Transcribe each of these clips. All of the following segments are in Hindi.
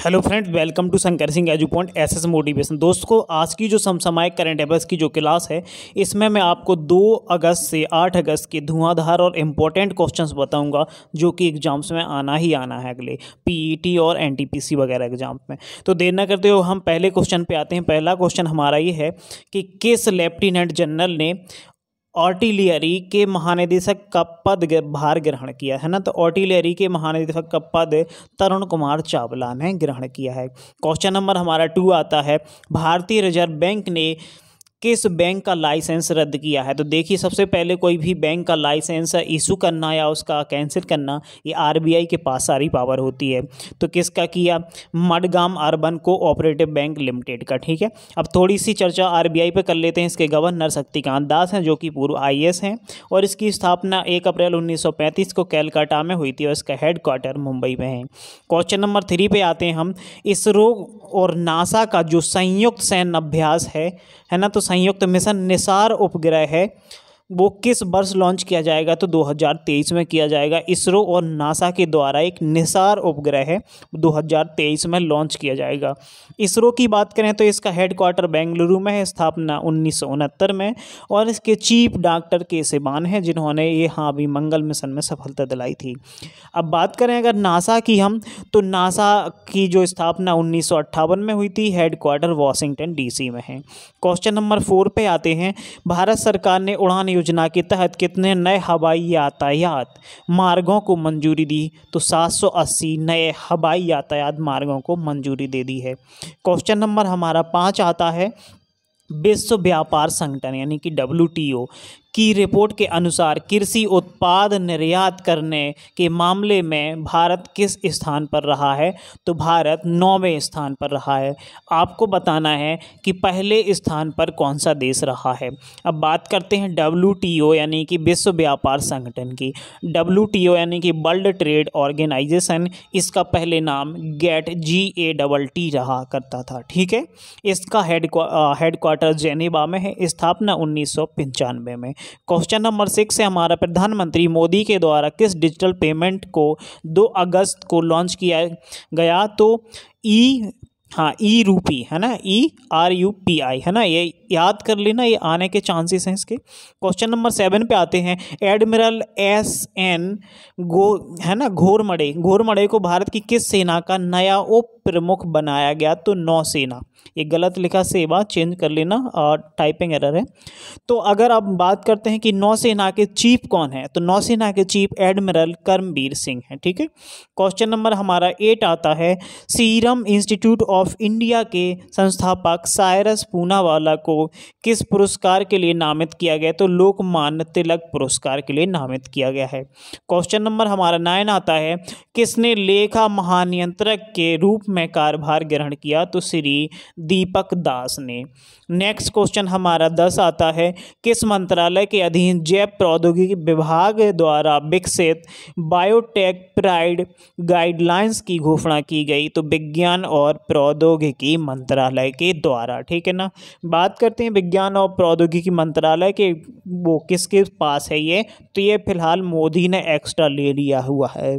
hello friend welcome to Shankar Singh edu point S S motivation दोस्तों आज की जो समसामायिक करंट अफेयर्स की जो क्लास है इसमें मैं आपको 2 अगस्त से 8 अगस्त के धुआंधार और इम्पोर्टेंट क्वेश्चंस बताऊंगा जो कि एग्जाम्स में आना ही आना है अगले पीईटी e और एनटीपीसी वगैरह एग्जाम में तो देर ना करते हो हम पहले क्वेश्चन पर आते हैं पहला क्वेश्चन हमारा ये है कि किस लेफ्टिनेंट जनरल ने ऑर्टिलियरी के महानिदेशक का पद भार ग्रहण किया है ना तो ऑर्टिलियरी के महानिदेशक का पद तरुण कुमार चावला ने ग्रहण किया है क्वेश्चन नंबर हमारा टू आता है भारतीय रिजर्व बैंक ने किस बैंक का लाइसेंस रद्द किया है तो देखिए सबसे पहले कोई भी बैंक का लाइसेंस इशू करना या उसका कैंसिल करना ये आरबीआई के पास सारी पावर होती है तो किसका किया Madgaon urban cooperative bank limited का ठीक है अब थोड़ी सी चर्चा आरबीआई पे कर लेते हैं इसके गवर्नर शक्तिकांत दास हैं जो कि पूर्व आई हैं और इसकी स्थापना एक अप्रैल उन्नीस को कैलकाटा में हुई थी और इसका हेडक्वार्टर मुंबई में है क्वेश्चन नंबर थ्री पे आते हैं हम इसरो और नासा का जो संयुक्त सैन्य अभ्यास है है ना तो संयुक्त मिशन निसार उपग्रह है वो किस वर्ष लॉन्च किया जाएगा तो 2023 में किया जाएगा इसरो और नासा के द्वारा एक निसार उपग्रह है 2023 में लॉन्च किया जाएगा इसरो की बात करें तो इसका हेडक्वार्टर बेंगलुरु में है स्थापना उन्नीस में और इसके चीफ डॉक्टर के सिबान हैं जिन्होंने ये हाँ अभी मंगल मिशन में सफलता दिलाई थी अब बात करें अगर नासा की हम तो नासा की जो स्थापना उन्नीस में हुई थी हेडक्वार्टर वाशिंगटन डी में है क्वेश्चन नंबर फोर पे आते हैं भारत सरकार ने उड़ान योजना के तहत कितने नए हवाई यातायात मार्गों को मंजूरी दी तो 780 नए हवाई यातायात मार्गों को मंजूरी दे दी है क्वेश्चन नंबर हमारा पाँच आता है विश्व व्यापार संगठन यानी कि डब्ल्यू की रिपोर्ट के अनुसार कृषि उत्पाद निर्यात करने के मामले में भारत किस स्थान पर रहा है तो भारत नौवें स्थान पर रहा है आपको बताना है कि पहले स्थान पर कौन सा देश रहा है अब बात करते हैं डब्ल्यू यानी कि विश्व व्यापार संगठन की डब्ल्यू यानी कि वर्ल्ड ट्रेड ऑर्गेनाइजेशन इसका पहले नाम GATT G A double T रहा करता था ठीक है इसका हेड हेडक्वार्टर जेनेबा में है स्थापना उन्नीस में क्वेश्चन नंबर सिक्स है हमारा प्रधानमंत्री मोदी के द्वारा किस डिजिटल पेमेंट को दो अगस्त को लॉन्च किया गया तो ई e हाँ ई रूपी है ना E R U P I है ना ये याद कर लेना ये आने के चांसेस हैं इसके क्वेश्चन नंबर सेवन पे आते हैं एडमिरल एस एन गो है ना घोरमड़े घोरमड़े को भारत की किस सेना का नया उप प्रमुख बनाया गया तो नौसेना ये गलत लिखा सेवा चेंज कर लेना और टाइपिंग एरर है तो अगर आप बात करते हैं कि नौसेना के चीफ कौन है तो नौसेना के चीफ एडमिरल करमबीर सिंह है ठीक है क्वेश्चन नंबर हमारा एट आता है Serum Institute of of India के संस्थापक सायरस पूनावाला को किस पुरस्कार के लिए नामित किया गया तो लोकमान्य तिलक पुरस्कार के लिए नामित किया गया है क्वेश्चन नंबर हमारा नाइन आता है किसने लेखा महानियंत्रक के रूप में कार्यभार ग्रहण किया तो श्री दीपक दास ने नेक्स्ट क्वेश्चन हमारा दस आता है किस मंत्रालय के अधीन जैव प्रौद्योगिकी विभाग द्वारा विकसित बायोटेक प्राइड गाइडलाइंस की घोषणा की गई तो विज्ञान और प्रौद्योगिकी मंत्रालय के द्वारा ठीक है ना बात करते हैं विज्ञान और प्रौद्योगिकी मंत्रालय के वो किसके पास है ये तो ये फिलहाल मोदी ने एक्स्ट्रा ले लिया हुआ है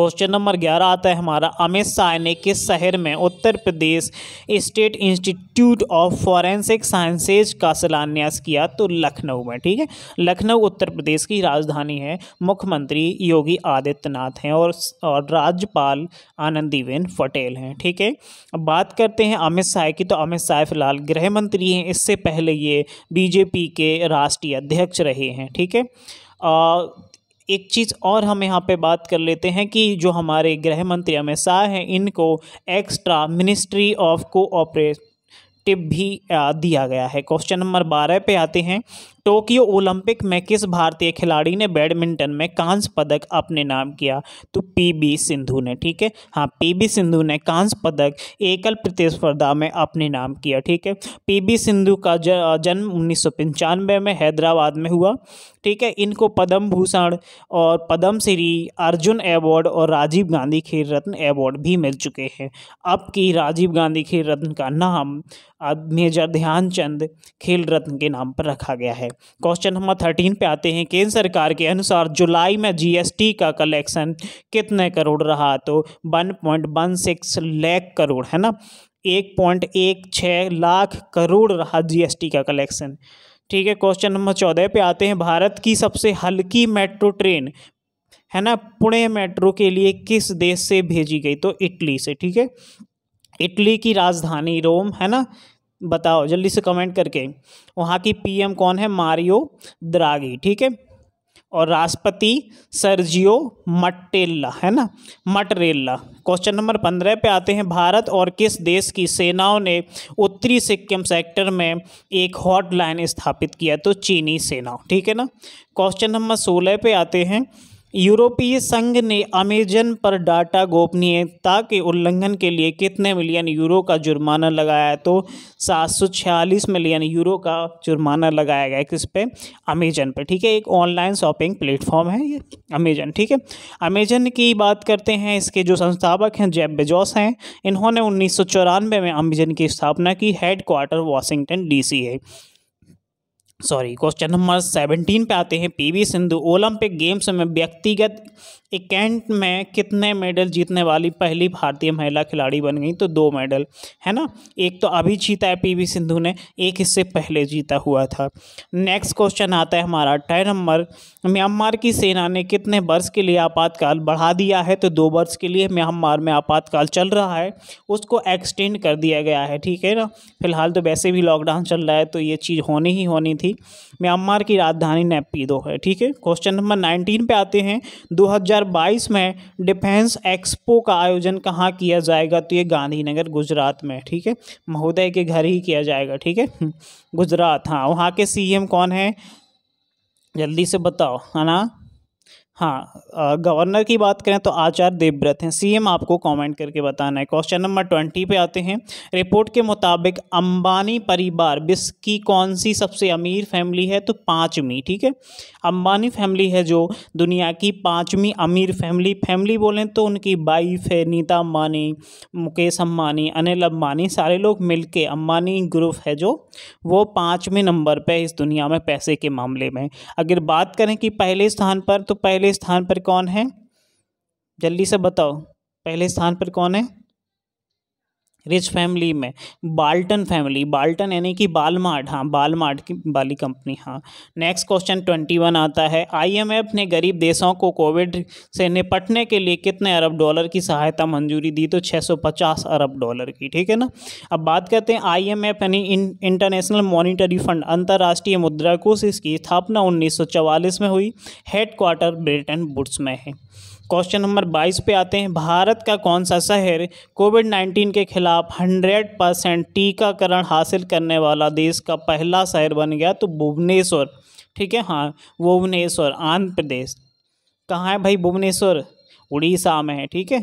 क्वेश्चन नंबर ग्यारह आता है हमारा अमित शाह ने किस शहर में Uttar Pradesh state institute of forensic sciences का शिलान्यास किया तो लखनऊ में ठीक है लखनऊ उत्तर प्रदेश की राजधानी है मुख्यमंत्री योगी आदित्यनाथ हैं और, और राज्यपाल आनंदीबेन पटेल हैं ठीक है बात करते हैं अमित शाह की तो अमित शाह फिलहाल गृह मंत्री हैं इससे पहले ये बीजेपी के राष्ट्रीय अध्यक्ष रहे हैं ठीक है एक चीज़ और हम यहाँ पे बात कर लेते हैं कि जो हमारे गृह मंत्री अमित शाह हैं इनको extra ministry of cooperative tip भी दिया गया है क्वेश्चन नंबर बारह पे आते हैं टोक्यो ओलंपिक में किस भारतीय खिलाड़ी ने बैडमिंटन में कांस्य पदक अपने नाम किया तो पीबी सिंधु ने ठीक है हाँ पीबी सिंधु ने कांस्य पदक एकल प्रतिस्पर्धा में अपने नाम किया ठीक है पीबी सिंधु का जन्म उन्नीस में हैदराबाद में हुआ ठीक है इनको पद्म भूषण और पद्म श्री अर्जुन अवार्ड और राजीव गांधी खेल रत्न अवार्ड भी मिल चुके हैं अब की राजीव गांधी खेल रत्न का नाम अब मेजर ध्यानचंद खेल रत्न के नाम पर रखा गया है क्वेश्चन नंबर थर्टीन पे आते हैं केंद्र सरकार के अनुसार जुलाई में जीएसटी का कलेक्शन कितने करोड़ रहा तो one point one six lakh crore है ना एक पॉइंट एक छः लाख करोड़ रहा जीएसटी का कलेक्शन ठीक है क्वेश्चन नंबर चौदह पे आते हैं भारत की सबसे हल्की मेट्रो ट्रेन है ना पुणे मेट्रो के लिए किस देश से भेजी गई तो इटली से ठीक है इटली की राजधानी रोम है ना बताओ जल्दी से कमेंट करके वहाँ की पीएम कौन है मारियो द्रागी ठीक है और राष्ट्रपति सर्जियो मटेल्ला है ना मटरेल्ला क्वेश्चन नंबर पंद्रह पे आते हैं भारत और किस देश की सेनाओं ने उत्तरी सिक्किम सेक्टर में एक हॉटलाइन स्थापित किया तो चीनी सेना ठीक है ना क्वेश्चन नंबर सोलह पे आते हैं यूरोपीय संघ ने अमेजन पर डाटा गोपनीयता के उल्लंघन के लिए कितने मिलियन यूरो का जुर्माना लगाया तो 746 मिलियन यूरो का जुर्माना लगाया गया किस पे अमेजन पर ठीक है एक ऑनलाइन शॉपिंग प्लेटफॉर्म है ये अमेजन ठीक है अमेजन की बात करते हैं इसके जो संस्थापक हैं जेब बेजोस हैं इन्होंने उन्नीस में अमेजन की स्थापना की हेड क्वार्टर वाशिंगटन डी है सॉरी क्वेश्चन नंबर सेवनटीन पे आते हैं पीवी सिंधु ओलंपिक गेम्स में व्यक्तिगत इकेंट में कितने मेडल जीतने वाली पहली भारतीय महिला खिलाड़ी बन गई तो दो मेडल है ना एक तो अभी जीता है पीवी सिंधु ने एक इससे पहले जीता हुआ था नेक्स्ट क्वेश्चन आता है हमारा अठारह नंबर म्यांमार की सेना ने कितने वर्ष के लिए आपातकाल बढ़ा दिया है तो दो वर्ष के लिए म्यांमार में आपातकाल चल रहा है उसको एक्सटेंड कर दिया गया है ठीक है ना फिलहाल तो वैसे भी लॉकडाउन चल रहा है तो ये चीज़ होनी ही होनी थी थी म्यांमार की राजधानी नेपीदो है ठीक है क्वेश्चन नंबर नाइनटीन पे आते हैं 2022 में डिफेंस एक्सपो का आयोजन कहाँ किया जाएगा तो ये गांधीनगर गुजरात में ठीक है महोदय के घर ही किया जाएगा ठीक है गुजरात हाँ वहाँ के सी कौन है जल्दी से बताओ है ना हाँ गवर्नर की बात करें तो आचार्य देवव्रत हैं सीएम आपको कमेंट करके बताना है क्वेश्चन नंबर ट्वेंटी पे आते हैं रिपोर्ट के मुताबिक अंबानी परिवार विश्व की कौन सी सबसे अमीर फैमिली है तो पाँचवीं ठीक है अंबानी फैमिली है जो दुनिया की पाँचवीं अमीर फैमिली फैमिली बोलें तो उनकी वाइफ है नीता अम्बानी मुकेश अम्बानी अनिल अम्बानी सारे लोग मिल के अम्बानी ग्रुप है जो वो पाँचवें नंबर पर इस दुनिया में पैसे के मामले में अगर बात करें कि पहले स्थान पर तो पहले स्थान पर कौन है जल्दी से बताओ पहले स्थान पर कौन है रिच फैमिली में बाल्टन फैमिली बाल्टन यानी कि बालमार्ट हाँ बालमार्ट की वाली कंपनी हाँ नेक्स्ट क्वेश्चन ट्वेंटी वन आता है आईएमएफ ने गरीब देशों को कोविड से निपटने के लिए कितने अरब डॉलर की सहायता मंजूरी दी तो 650 अरब डॉलर की ठीक है ना अब बात करते हैं आईएमएफ यानी इंटरनेशनल मॉनिटरी फंड अंतर्राष्ट्रीय मुद्रा कोष इसकी स्थापना उन्नीस में हुई हेडक्वार्टर ब्रिटेन बुड्स में है क्वेश्चन नंबर 22 पे आते हैं भारत का कौन सा शहर कोविड 19 के खिलाफ 100 परसेंट टीकाकरण हासिल करने वाला देश का पहला शहर बन गया तो भुवनेश्वर ठीक है हाँ भुवनेश्वर आंध्र प्रदेश कहाँ है भाई भुवनेश्वर उड़ीसा में है ठीक है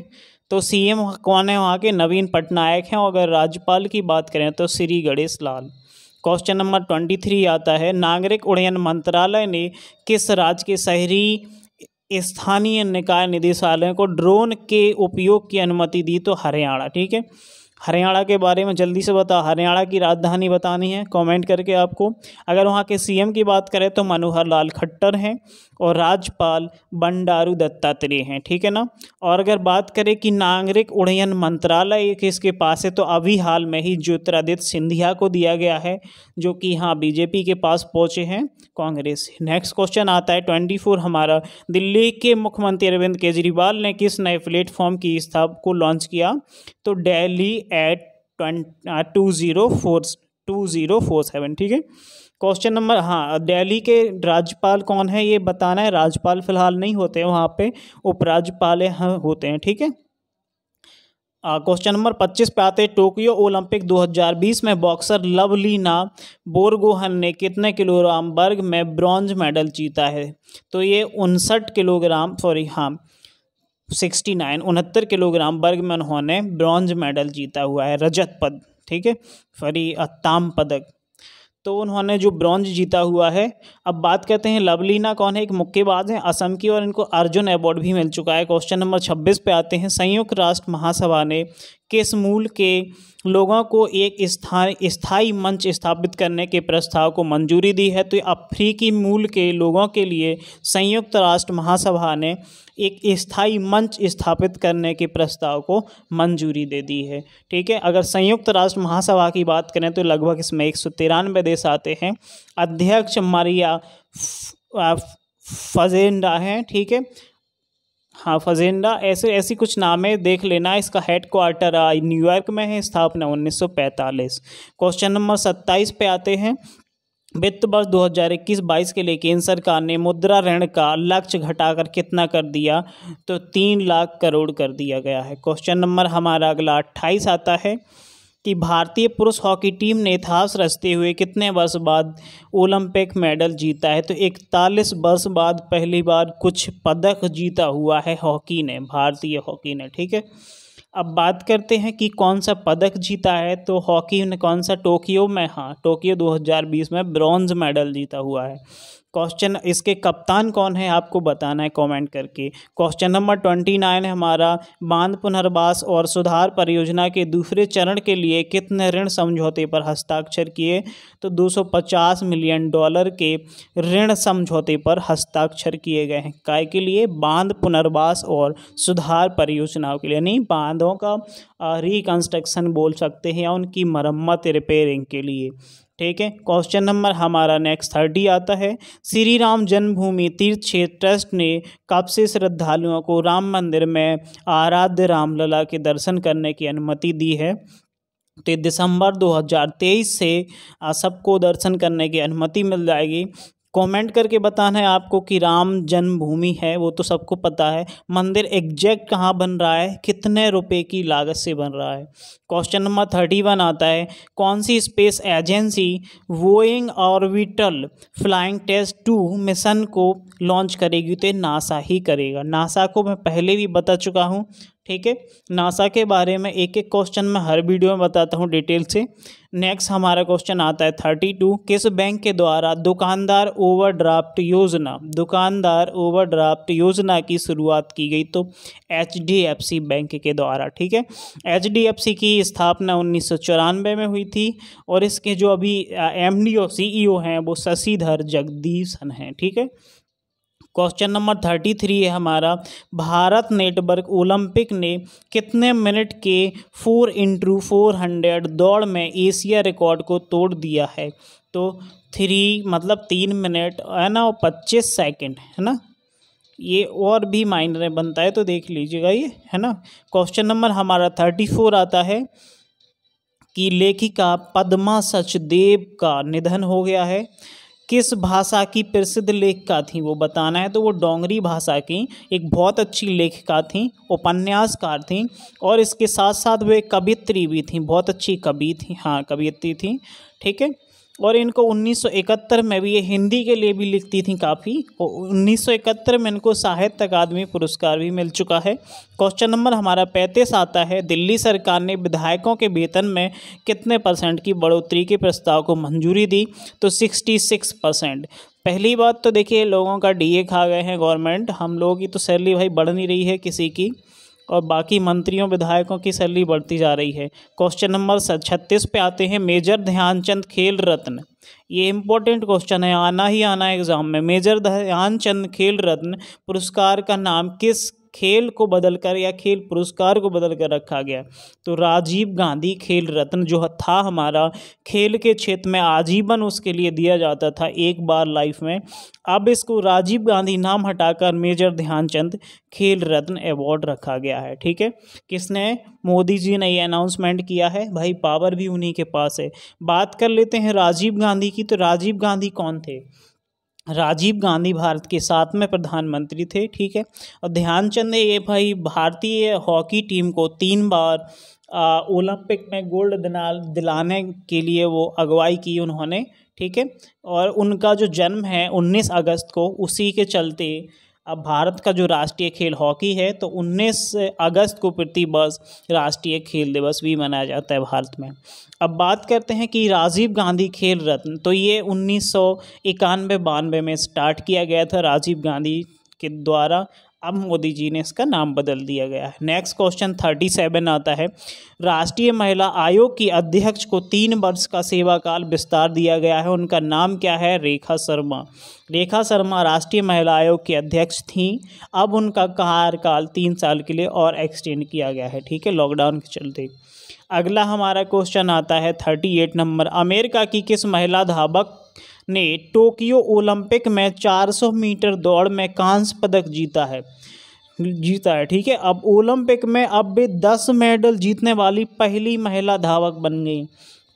तो सीएम कौन है वहाँ के नवीन पटनायक हैं और अगर राज्यपाल की बात करें तो Shri Ganesh Lal question number twenty three आता है नागरिक उड्डयन मंत्रालय ने किस राज्य के शहरी स्थानीय निकाय निदेशालय को ड्रोन के उपयोग की अनुमति दी तो हरियाणा ठीक है हरियाणा के बारे में जल्दी से बता हरियाणा की राजधानी बतानी है कमेंट करके आपको अगर वहाँ के सीएम की बात करें तो मनोहर लाल खट्टर हैं और राज्यपाल बंडारू दत्तात्रेय हैं ठीक है ना और अगर बात करें कि नागरिक उड्डयन मंत्रालय किसके पास है तो अभी हाल में ही ज्योतिरादित्य सिंधिया को दिया गया है जो कि हाँ बीजेपी के पास पहुँचे हैं कांग्रेस नेक्स्ट क्वेश्चन आता है ट्वेंटी फोर हमारा दिल्ली के मुख्यमंत्री अरविंद केजरीवाल ने किस नए प्लेटफॉर्म की स्थाप को लॉन्च किया तो डेली एट टू टू ठीक है क्वेश्चन नंबर हाँ दिल्ली के राज्यपाल कौन है ये बताना है राज्यपाल फिलहाल नहीं होते वहाँ पे उपराज्यपाल होते हैं ठीक है क्वेश्चन नंबर 25 पे आते टोक्यो ओलंपिक 2020 में बॉक्सर लवलीना बोरगोहन ने कितने किलोग्राम वर्ग में ब्रॉन्ज मेडल जीता है तो ये उनसठ किलोग्राम सॉरी हाँ सिक्सटी नाइन उनहत्तर किलोग्राम वर्ग में उन्होंने ब्रॉन्ज मेडल जीता हुआ है रजत पद ठीक है फरी अत्ताम पदक तो उन्होंने जो ब्रॉन्ज जीता हुआ है अब बात करते हैं लवलीना कौन है एक मुक्केबाज हैं असम की और इनको अर्जुन अवार्ड भी मिल चुका है क्वेश्चन नंबर छब्बीस पे आते हैं संयुक्त राष्ट्र महासभा ने के समूल के लोगों को एक स्थाई स्थाई मंच स्थापित करने के प्रस्ताव को मंजूरी दी है तो अफ्रीकी मूल के लोगों के लिए संयुक्त राष्ट्र महासभा ने एक स्थायी मंच स्थापित करने के प्रस्ताव को मंजूरी दे दी है ठीक है अगर संयुक्त राष्ट्र महासभा की बात करें तो लगभग इसमें एक सौ तिरानवे देश आते हैं अध्यक्ष मारिया फजेंडा हैं ठीक है हाँ फजेंडा ऐसे ऐसी कुछ नामें देख लेना इसका हेड क्वार्टर न्यूयॉर्क में है स्थापना 1945 क्वेश्चन नंबर 27 पे आते हैं वित्त वर्ष 2021-22 के लिए केंद्र सरकार ने मुद्रा ऋण का लक्ष्य घटाकर कितना कर दिया तो तीन लाख करोड़ कर दिया गया है क्वेश्चन नंबर हमारा अगला 28 आता है कि भारतीय पुरुष हॉकी टीम ने इतिहास रचते हुए कितने वर्ष बाद ओलंपिक मेडल जीता है तो इकतालीस वर्ष बाद पहली बार कुछ पदक जीता हुआ है हॉकी ने भारतीय हॉकी ने ठीक है अब बात करते हैं कि कौन सा पदक जीता है तो हॉकी ने कौन सा टोक्यो में हाँ टोक्यो 2020 में ब्रॉन्ज मेडल जीता हुआ है क्वेश्चन इसके कप्तान कौन है आपको बताना है कमेंट करके क्वेश्चन नंबर ट्वेंटी नाइन हमारा बांध पुनर्वास और सुधार परियोजना के दूसरे चरण के लिए कितने ऋण समझौते पर हस्ताक्षर किए तो 250 मिलियन डॉलर के ऋण समझौते पर हस्ताक्षर किए गए हैं काय के लिए बांध पुनर्वास और सुधार परियोजनाओं के लिए नहीं बांधों का रिकन्स्ट्रक्शन बोल सकते हैं या उनकी मरम्मत रिपेयरिंग के लिए ठीक है क्वेश्चन नंबर हमारा नेक्स्ट थर्टी आता है श्री राम जन्मभूमि तीर्थ क्षेत्र ट्रस्ट ने कब से श्रद्धालुओं को राम मंदिर में आराध्य रामलला के दर्शन करने की अनुमति दी है तो दिसंबर 2023 से सबको दर्शन करने की अनुमति मिल जाएगी कमेंट करके बताना है आपको कि राम जन्मभूमि है वो तो सबको पता है मंदिर एग्जैक्ट कहाँ बन रहा है कितने रुपए की लागत से बन रहा है क्वेश्चन नंबर थर्टी वन आता है कौन सी space agency Boeing orbital flying test two mission को लॉन्च करेगी तो नासा ही करेगा नासा को मैं पहले भी बता चुका हूँ ठीक है नासा के बारे में एक एक क्वेश्चन मैं हर वीडियो में बताता हूँ डिटेल से नेक्स्ट हमारा क्वेश्चन आता है थर्टी टू किस बैंक के द्वारा दुकानदार ओवरड्राफ्ट योजना दुकानदार ओवरड्राफ्ट योजना की शुरुआत की गई तो एच बैंक के द्वारा ठीक है एच की स्थापना उन्नीस में हुई थी और इसके जो अभी एम डी ओ सी हैं वो शशिधर जगदीशन हैं ठीक है क्वेश्चन नंबर थर्टी थ्री है हमारा भारत नेटवर्क ओलंपिक ने कितने मिनट के फोर इंटू फोर हंड्रेड दौड़ में एशिया रिकॉर्ड को तोड़ दिया है तो थ्री मतलब तीन मिनट है ना और पच्चीस सेकेंड है ना ये और भी माइनर बनता है तो देख लीजिएगा ये है ना क्वेश्चन नंबर हमारा थर्टी फोर आता है कि लेखिका पद्मा सचदेव का निधन हो गया है किस भाषा की प्रसिद्ध लेखिका थी वो बताना है तो वो डोंगरी भाषा की एक बहुत अच्छी लेखिका थी उपन्यासकार थी और इसके साथ साथ वे कवित्री भी थी बहुत अच्छी कवि थी हाँ कवियत्री थी ठीक है और इनको 1971 में भी ये हिंदी के लिए भी लिखती थी काफ़ी और 1971 में इनको साहित्य अकादमी पुरस्कार भी मिल चुका है क्वेश्चन नंबर हमारा पैंतीस आता है दिल्ली सरकार ने विधायकों के वेतन में कितने परसेंट की बढ़ोतरी के प्रस्ताव को मंजूरी दी तो 66 परसेंट पहली बात तो देखिए लोगों का डीए खा गए हैं गवर्नमेंट हम लोगों की तो सैलरी भाई बढ़ नहीं रही है किसी की और बाकी मंत्रियों विधायकों की सैलरी बढ़ती जा रही है क्वेश्चन नंबर छत्तीस पे आते हैं मेजर ध्यानचंद खेल रत्न ये इम्पोर्टेंट क्वेश्चन है आना ही आना एग्जाम में मेजर ध्यानचंद खेल रत्न पुरस्कार का नाम किस खेल को बदलकर या खेल पुरस्कार को बदलकर रखा गया तो राजीव गांधी खेल रत्न जो था हमारा खेल के क्षेत्र में आजीवन उसके लिए दिया जाता था एक बार लाइफ में अब इसको राजीव गांधी नाम हटाकर मेजर ध्यानचंद खेल रत्न अवार्ड रखा गया है ठीक है किसने मोदी जी ने ये अनाउंसमेंट किया है भाई पावर भी उन्हीं के पास है बात कर लेते हैं राजीव गांधी की तो राजीव गांधी कौन थे राजीव गांधी भारत के साथ में प्रधानमंत्री थे ठीक है और ध्यानचंद ने ये भाई भारतीय हॉकी टीम को तीन बार ओलंपिक में गोल्ड दिलाने के लिए वो अगुवाई की उन्होंने ठीक है और उनका जो जन्म है 19 अगस्त को उसी के चलते अब भारत का जो राष्ट्रीय खेल हॉकी है तो 19 अगस्त को प्रति वर्ष राष्ट्रीय खेल दिवस भी मनाया जाता है भारत में अब बात करते हैं कि राजीव गांधी खेल रत्न तो ये उन्नीस सौ इक्यानवे बानवे में स्टार्ट किया गया था राजीव गांधी के द्वारा अब मोदी जी ने इसका नाम बदल दिया गया है नेक्स्ट क्वेश्चन थर्टी सेवन आता है राष्ट्रीय महिला आयोग की अध्यक्ष को तीन वर्ष का सेवा काल विस्तार दिया गया है उनका नाम क्या है रेखा शर्मा रेखा शर्मा राष्ट्रीय महिला आयोग की अध्यक्ष थीं अब उनका कार्यकाल तीन साल के लिए और एक्सटेंड किया गया है ठीक है लॉकडाउन के चलते अगला हमारा क्वेश्चन आता है थर्टी एट नंबर अमेरिका की किस महिला धावक ने टोक्यो ओलंपिक में 400 मीटर दौड़ में कांस्य पदक जीता है जीता है ठीक है अब ओलंपिक में अब भी दस मेडल जीतने वाली पहली महिला धावक बन गई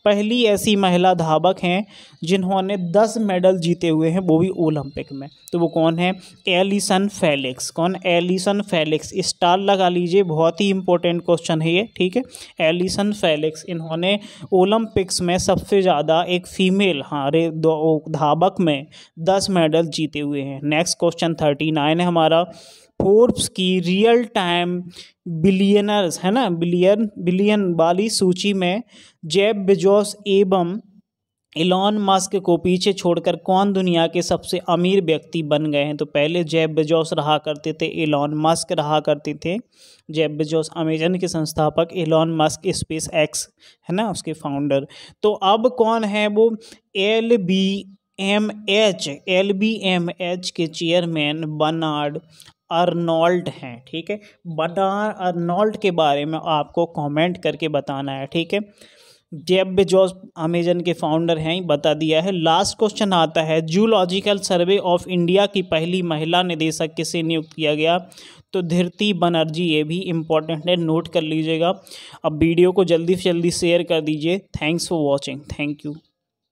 पहली ऐसी महिला धावक हैं जिन्होंने दस मेडल जीते हुए हैं वो भी ओलंपिक में तो वो कौन है एलिसन फेलिक्स कौन एलिसन फेलिक्स स्टार लगा लीजिए बहुत ही इंपॉर्टेंट क्वेश्चन है ये ठीक है एलिसन फेलिक्स इन्होंने ओलंपिक्स में सबसे ज़्यादा एक फीमेल हाँ रे धावक में दस मेडल जीते हुए हैं नेक्स्ट क्वेश्चन थर्टी नाइन है हमारा फोर्ब्स की रियल टाइम बिलियनर्स है ना बिलियन बिलियन वाली सूची में जेब बेजोस एवं इलॉन मस्क को पीछे छोड़कर कौन दुनिया के सबसे अमीर व्यक्ति बन गए हैं तो पहले जेब बेजोस रहा करते थे इलॉन मस्क रहा करते थे जेब बेजोस अमेजन के संस्थापक इलॉन मस्क स्पेस एक्स है ना उसके फाउंडर तो अब कौन है वो L V M H L V M H के चेयरमैन बर्नार्ड अर्नोल्ड हैं ठीक है बर्नार्ड अर्नोल्ड के बारे में आपको कमेंट करके बताना है ठीक है जेब बेजोस अमेजन के फाउंडर हैं बता दिया है लास्ट क्वेश्चन आता है जूलॉजिकल सर्वे ऑफ इंडिया की पहली महिला निदेशक किसे नियुक्त किया गया तो धरती बनर्जी ये भी इम्पोर्टेंट है नोट कर लीजिएगा अब वीडियो को जल्दी से जल्दी शेयर कर दीजिए thanks for watching thank you